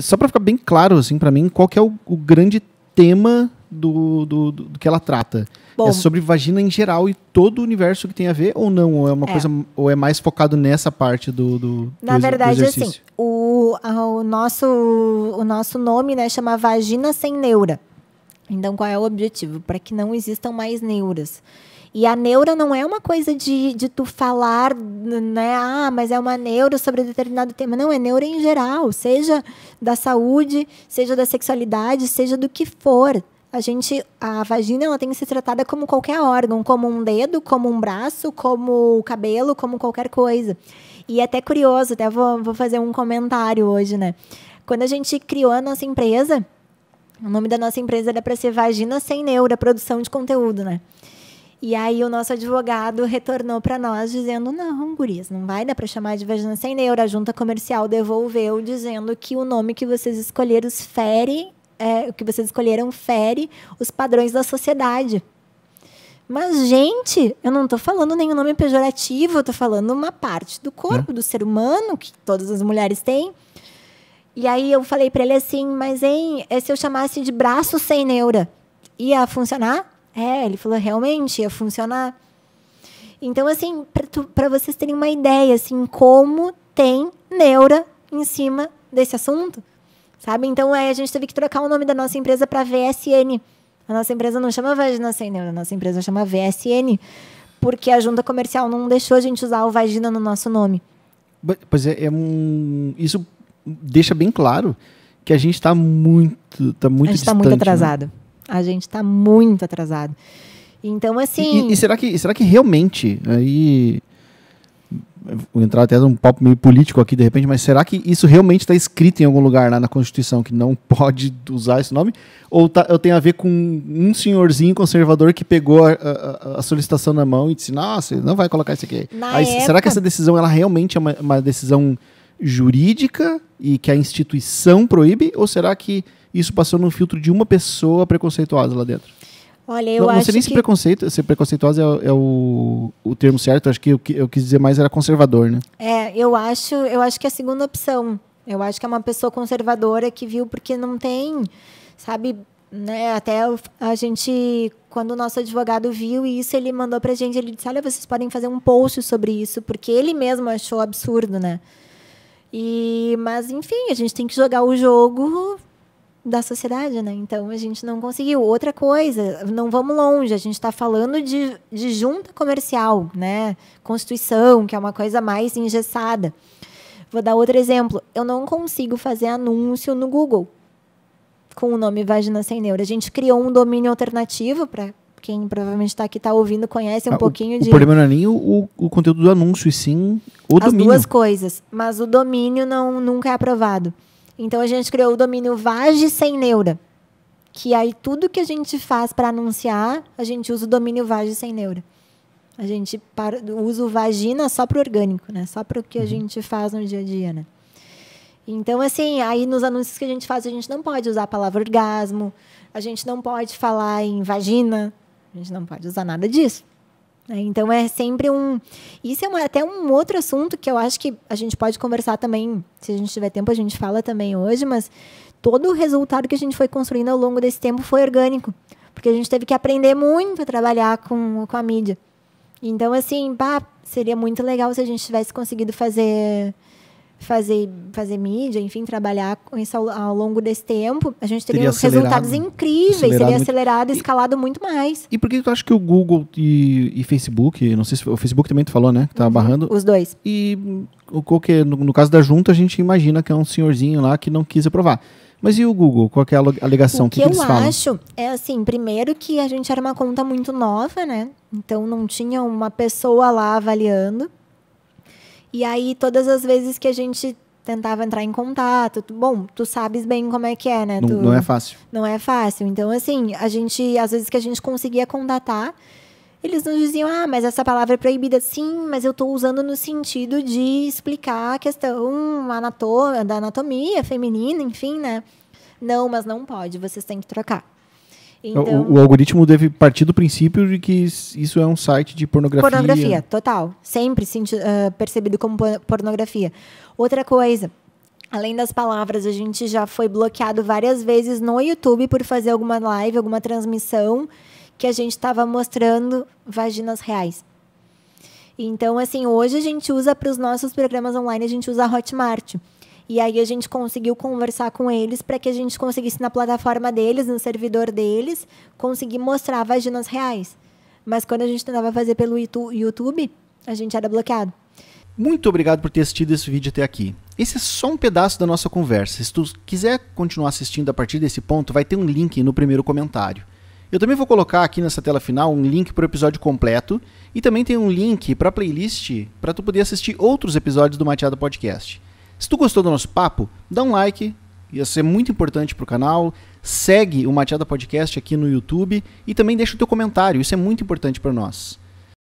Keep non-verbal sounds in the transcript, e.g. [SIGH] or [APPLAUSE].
só para ficar bem claro, assim, para mim, qual é o, o, grande tema do, do, do, que ela trata? É Bom, é sobre vagina em geral e todo o universo que tem a ver, ou não? Ou é uma é. coisa, ou é mais focado nessa parte do, do Na do, verdade, do assim, o, o, nosso, o nosso nome, né, chama vagina sem neura. Então, qual é o objetivo? Para que não existam mais neuras. E a neura não é uma coisa de, de tu falar, né? Ah, mas é uma neura sobre determinado tema. Não, é neura em geral, seja da saúde, seja da sexualidade, seja do que for. A gente, a vagina, ela tem que ser tratada como qualquer órgão, como um dedo, como um braço, como o cabelo, como qualquer coisa. E é até curioso, até vou, vou fazer um comentário hoje, né? Quando a gente criou a nossa empresa, o nome da nossa empresa era para ser Vagina Sem Neura, produção de conteúdo, né? E aí o nosso advogado retornou para nós dizendo: não, guris não vai dar para chamar de vagina sem neuro. A junta comercial devolveu dizendo que o nome que vocês escolheram fere, é, o que vocês escolheram fere os padrões da sociedade. Mas, gente, eu não estou falando nenhum nome pejorativo, eu tô falando uma parte do corpo, é. do ser humano, que todas as mulheres têm. E aí eu falei para ele assim, mas hein, é se eu chamasse de braço sem neura, ia funcionar? É, ele falou, realmente, ia funcionar. Então, assim, para vocês terem uma ideia, assim, como tem neura em cima desse assunto, sabe? Então, a gente teve que trocar o nome da nossa empresa para VSN. A nossa empresa não chama Vagina Sem Neura, a nossa empresa chama VSN, porque a junta comercial não deixou a gente usar o Vagina no nosso nome. Pois é, é um... isso deixa bem claro que a gente está muito, tá muito a gente está muito né? atrasado. Né? A gente está muito atrasado. Então, assim. E, e, será, que, será que realmente. Aí. Vou entrar até num papo meio político aqui de repente, mas será que isso realmente está escrito em algum lugar lá na Constituição que não [LAUGHS] pode usar esse nome? Ou tá, eu tenho a ver com um senhorzinho conservador que pegou a, a, a solicitação na mão e disse: Nossa, não vai colocar isso aqui. Aí, época... Será que essa decisão ela realmente é uma, uma decisão jurídica e que a instituição proíbe? Ou será que isso passou num filtro de uma pessoa preconceituosa lá dentro. Olha, eu não, não sei nem que... se preconceito, se preconceituosa é, é, o, o termo certo, acho que eu, eu quis dizer mais era conservador, né? É, eu acho, eu acho que é a segunda opção. Eu acho que é uma pessoa conservadora que viu porque não tem, sabe, né, até a gente, quando o nosso advogado viu isso, ele mandou para a gente, ele disse, olha, vocês podem fazer um post sobre isso, porque ele mesmo achou absurdo, né? E, mas, enfim, a gente tem que jogar o jogo da sociedade, né? Então a gente não conseguiu. Outra coisa, não vamos longe, a gente está falando de, de junta comercial, né? Constituição, que é uma coisa mais engessada. Vou dar outro exemplo. Eu não consigo fazer anúncio no Google com o nome Vagina Sem Neuro. A gente criou um domínio alternativo para quem provavelmente está aqui está ouvindo conhece um ah, pouquinho o, de. O problema não é nem o, o, o conteúdo do anúncio, e sim o As domínio. As duas coisas, mas o domínio não nunca é aprovado. Então a gente criou o domínio Vage sem neura, que aí tudo que a gente faz para anunciar, a gente usa o domínio Vage sem neura. A gente usa o vagina só para o orgânico, né? Só para o que a uhum. gente faz no dia a dia, né? Então, assim, aí nos anúncios que a gente faz, a gente não pode usar a palavra orgasmo, a gente não pode falar em vagina, a gente não pode usar nada disso. Né? Então é sempre um. Isso é uma, até um outro assunto que eu acho que a gente pode conversar também. Se a gente tiver tempo, a gente fala também hoje, mas todo o resultado que a gente foi construindo ao longo desse tempo foi orgânico. Porque a gente teve que aprender muito a trabalhar com, com a mídia. Então, assim, pá, seria muito legal se a gente tivesse conseguido fazer fazer, fazer mídia, enfim, trabalhar com isso ao, ao longo desse tempo, a gente teria, teria resultados incríveis, acelerado seria acelerado, muito. escalado e, muito mais. E por que tu acha que o Google e, e Facebook, não sei se o Facebook também tu falou, né, que tá uhum. barrando? Os dois. E o que é, no, no caso da junta a gente imagina que é um senhorzinho lá que não quis aprovar. Mas e o Google? Qual é a alegação? O que, que, que eu acho é assim, primeiro que a gente era uma conta muito nova, né? Então não tinha uma pessoa lá avaliando. E aí, todas as vezes que a gente tentava entrar em contato, bom, tu sabes bem como é que é, né? Não, tu... não é fácil. Não é fácil. Então, assim, a gente, às vezes que a gente conseguia contatar, eles nos diziam, ah, mas essa palavra é proibida. Sim, mas eu estou usando no sentido de explicar a questão anatom da anatomia feminina, enfim, né? Não, mas não pode, vocês têm que trocar. Então, o, o, algoritmo deve partir do princípio de que isso é um site de pornografia. Pornografia, total. Sempre senti, uh, percebido como pornografia. Outra coisa, além das palavras, a gente já foi bloqueado várias vezes no YouTube por fazer alguma live, alguma transmissão que a gente estava mostrando vaginas reais. Então, assim, hoje a gente usa para os nossos programas online, a gente usa a Hotmart. E aí a gente conseguiu conversar com eles para que a gente conseguisse na plataforma deles, no servidor deles, conseguir mostrar vaginas reais. Mas quando a gente tentava fazer pelo YouTube, a gente era bloqueado. Muito obrigado por ter assistido esse vídeo até aqui. Esse é só um pedaço da nossa conversa. Se tu quiser continuar assistindo a partir desse ponto, vai ter um link no primeiro comentário. Eu também vou colocar aqui nessa tela final um link para o episódio completo e também tem um link para a playlist para tu poder assistir outros episódios do Mateado Podcast. Se tu gostou do nosso papo, dá um like, ia ser muito importante para o canal. Segue o Mateada Podcast aqui no YouTube e também deixa o teu comentário, isso é muito importante para nós.